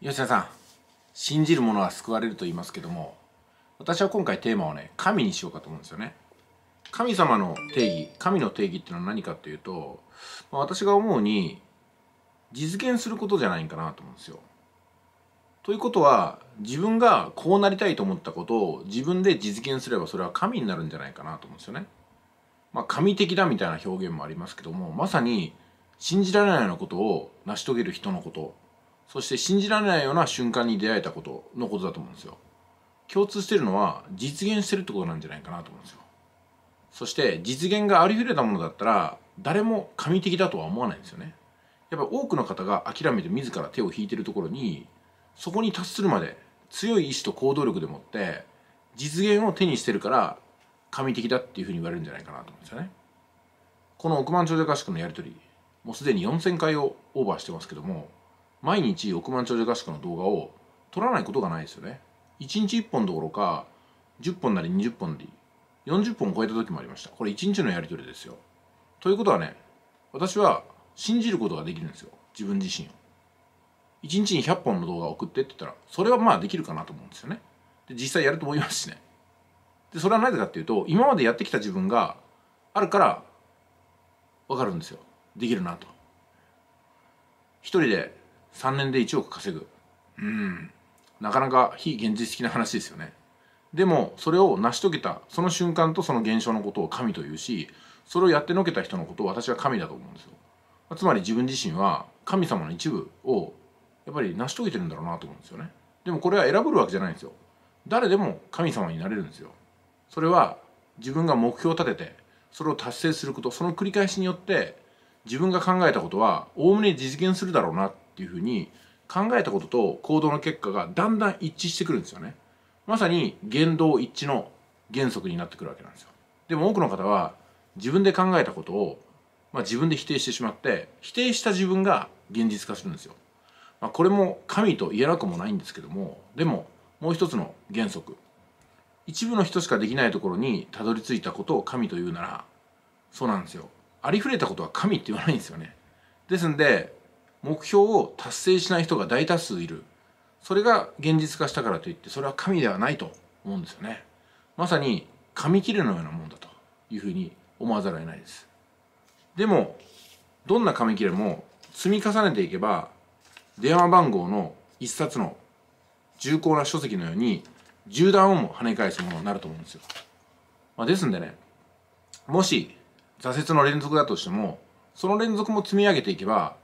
吉田さん信じる者は救われると言いますけども私は今回テーマをね神にしようかと思うんですよね神様の定義神の定義っていうのは何かっていうと、まあ、私が思うに実現することじゃないかなと思うんですよということは自分がこうなりたいと思ったことを自分で実現すればそれは神になるんじゃないかなと思うんですよねまあ神的だみたいな表現もありますけどもまさに信じられないようなことを成し遂げる人のことそして信じられないような瞬間に出会えたことのことだと思うんですよ共通してるのは実現してるってことなんじゃないかなと思うんですよそして実現がありふれたものだったら誰も神的だとは思わないんですよねやっぱ多くの方が諦めて自ら手を引いてるところにそこに達するまで強い意志と行動力でもって実現を手にしてるから神的だっていうふうに言われるんじゃないかなと思うんですよねこの億万長者合宿のやり取りもうすでに4000回をオーバーしてますけども毎日億万長者合宿の動画を撮らないことがないですよね1日1本どころか10本なり20本なり40本を超えた時もありましたこれ1日のやり取りですよということはね私は信じることができるんですよ自分自身を1日に100本の動画を送ってって言ったらそれはまあできるかなと思うんですよねで実際やると思いますしねでそれはなぜかっていうと今までやってきた自分があるからわかるんですよできるなと一人で3年で1億稼ぐうんなかなか非現実的な話ですよねでもそれを成し遂げたその瞬間とその現象のことを神というしそれをやってのけた人のことを私は神だと思うんですよつまり自分自身は神様の一部をやっぱり成し遂げてるんだろうなと思うんですよねでもこれは選ぶわけじゃないんですよ誰でも神様になれるんですよそれは自分が目標を立ててそれを達成することその繰り返しによって自分が考えたことはおおむね実現するだろうなっていうふうに考えたことと行動の結果がだんだん一致してくるんですよねまさに言動一致の原則になってくるわけなんですよでも多くの方は自分で考えたことを、まあ、自分で否定してしまって否定した自分が現実化するんですよ、まあ、これも神と言えなくもないんですけどもでももう一つの原則一部の人しかできないところにたどり着いたことを神と言うならそうなんですよありふれたことは神って言わないんですよねですんで目標を達成しない人が大多数いるそれが現実化したからといってそれは神ではないと思うんですよねまさに紙切れのようなもんだというふうに思わざるを得ないですでもどんな紙切れも積み重ねていけば電話番号の一冊の重厚な書籍のように銃弾をも跳ね返すものになると思うんですよ、まあ、ですんでねもし挫折の連続だとしてもその連続も積み上げていけば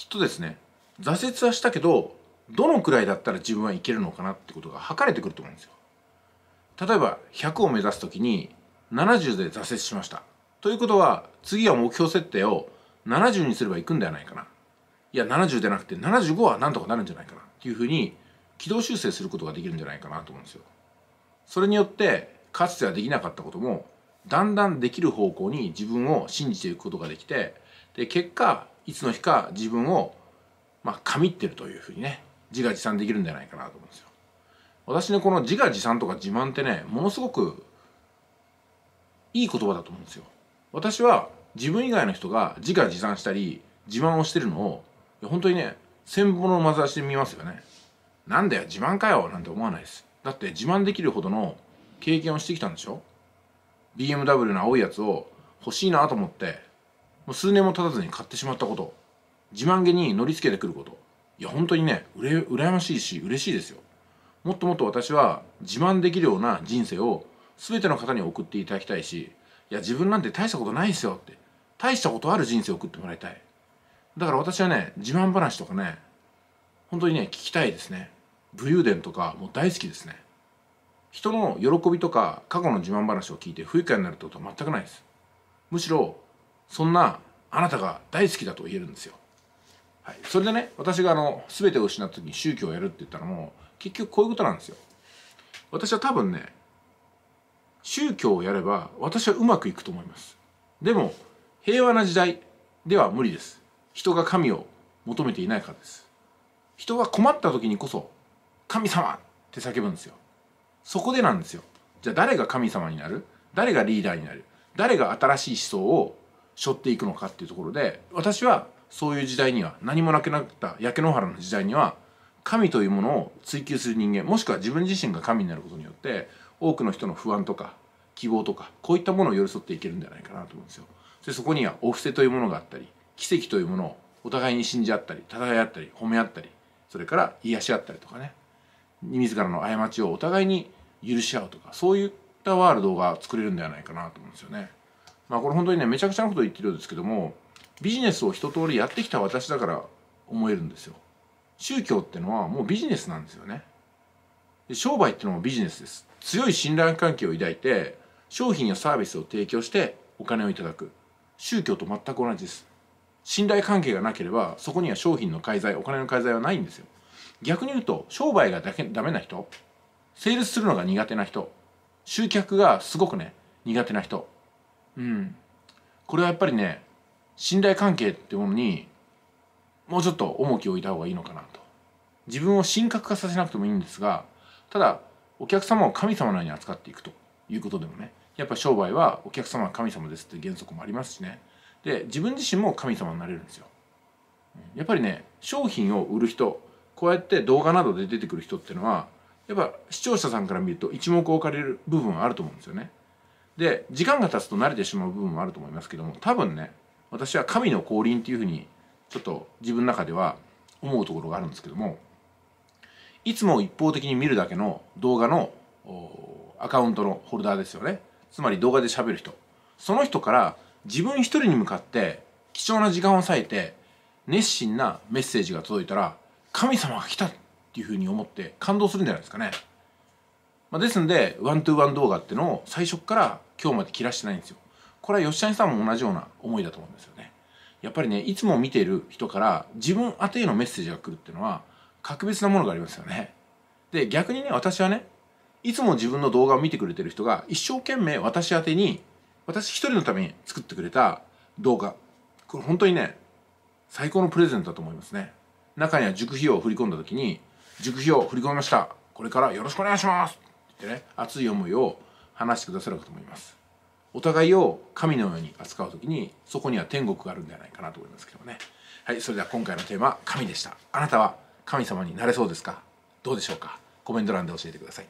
きっとですね挫折はしたけどどのくらいだったら自分はいけるのかなってことが測れてくると思うんですよ。例えば100を目指す時に70で挫折しました。ということは次は目標設定を70にすればいくんではないかな。いや70でなくて75はなんとかなるんじゃないかなっていうふうに軌道修正することができるんじゃないかなと思うんですよ。それによってかつてはできなかったこともだんだんできる方向に自分を信じていくことができてで結果いつの日か自分をまあ神ってるというふうにね自画自賛できるんじゃないかなと思うんですよ。私ねこの自画自賛とか自慢ってねものすごくいい言葉だと思うんですよ。私は自分以外の人が自画自賛したり自慢をしてるのを本当にね千本のまざしで見ますよね。なんだよ自慢かよなんて思わないです。だって自慢できるほどの経験をしてきたんでしょ ?BMW の青いやつを欲しいなと思ってもう数年も経たずに買ってしまったこと自慢げに乗りつけてくることいや本当にねうれ羨ましいし嬉しいですよもっともっと私は自慢できるような人生を全ての方に送っていただきたいしいや自分なんて大したことないですよって大したことある人生を送ってもらいたいだから私はね自慢話とかね本当にね聞きたいですね武勇伝とかもう大好きですね人の喜びとか過去の自慢話を聞いて不愉快になるってことは全くないですむしろそんなあなたが大好きだと言えるんですよ。はい、それでね私があの全てを失った時に宗教をやるって言ったらもう結局こういうことなんですよ。私は多分ね宗教をやれば私はうまくいくと思います。でも平和な時代では無理です。人が神を求めていないからです。人は困った時にこそ神様って叫ぶんですよ。そこでなんですよ。じゃあ誰が神様になる誰がリーダーになる誰が新しい思想を背負っていくのかっていうところで私はそういう時代には何もなくなった焼け野原の時代には神というものを追求する人間もしくは自分自身が神になることによって多くの人の不安とか希望とかこういったものを寄り添っていけるんじゃないかなと思うんですよ。でそこにはお布施というものがあったり奇跡というものをお互いに信じ合ったり戦い合ったり褒め合ったりそれから癒し合ったりとかね自らの過ちをお互いに許し合うとかそういったワールドが作れるんではないかなと思うんですよね。まあこれ本当にねめちゃくちゃなこと言ってるんですけどもビジネスを一通りやってきた私だから思えるんですよ宗教ってのはもうビジネスなんですよね商売ってのもビジネスです強い信頼関係を抱いて商品やサービスを提供してお金をいただく宗教と全く同じです信頼関係がなければそこには商品の介在お金の介在はないんですよ逆に言うと商売がだけダメな人セールスするのが苦手な人集客がすごくね苦手な人うん、これはやっぱりね信頼関係ってものにもうちょっと重きを置いた方がいいのかなと自分を神格化させなくてもいいんですがただお客様を神様のように扱っていくということでもねやっぱ商売はお客様は神様ですって原則もありますしねで自分自身も神様になれるんですよやっぱりね商品を売る人こうやって動画などで出てくる人っていうのはやっぱ視聴者さんから見ると一目置かれる部分はあると思うんですよねで時間が経つと慣れてしまう部分もあると思いますけども多分ね私は神の降臨っていうふうにちょっと自分の中では思うところがあるんですけどもいつも一方的に見るだけの動画のアカウントのホルダーですよねつまり動画で喋る人その人から自分一人に向かって貴重な時間を割いて熱心なメッセージが届いたら神様が来たっていうふうに思って感動するんじゃないですかね、まあ、ですんでワントゥーワン動画ってのを最初から今日まで切らしてないんですよこれは吉谷さんも同じような思いだと思うんですよねやっぱりねいつも見てる人から自分宛てのメッセージが来るっていうのは格別なものがありますよねで逆にね私はねいつも自分の動画を見てくれてる人が一生懸命私宛に私一人のために作ってくれた動画これ本当にね最高のプレゼントだと思いますね中には熟費を振り込んだ時に熟費を振り込みましたこれからよろしくお願いしますってね熱い思いを話してくださるかと思いますお互いを神のように扱う時にそこには天国があるんじゃないかなと思いますけどねはいそれでは今回のテーマ「神」でしたあなたは神様になれそうですかどうでしょうかコメント欄で教えてください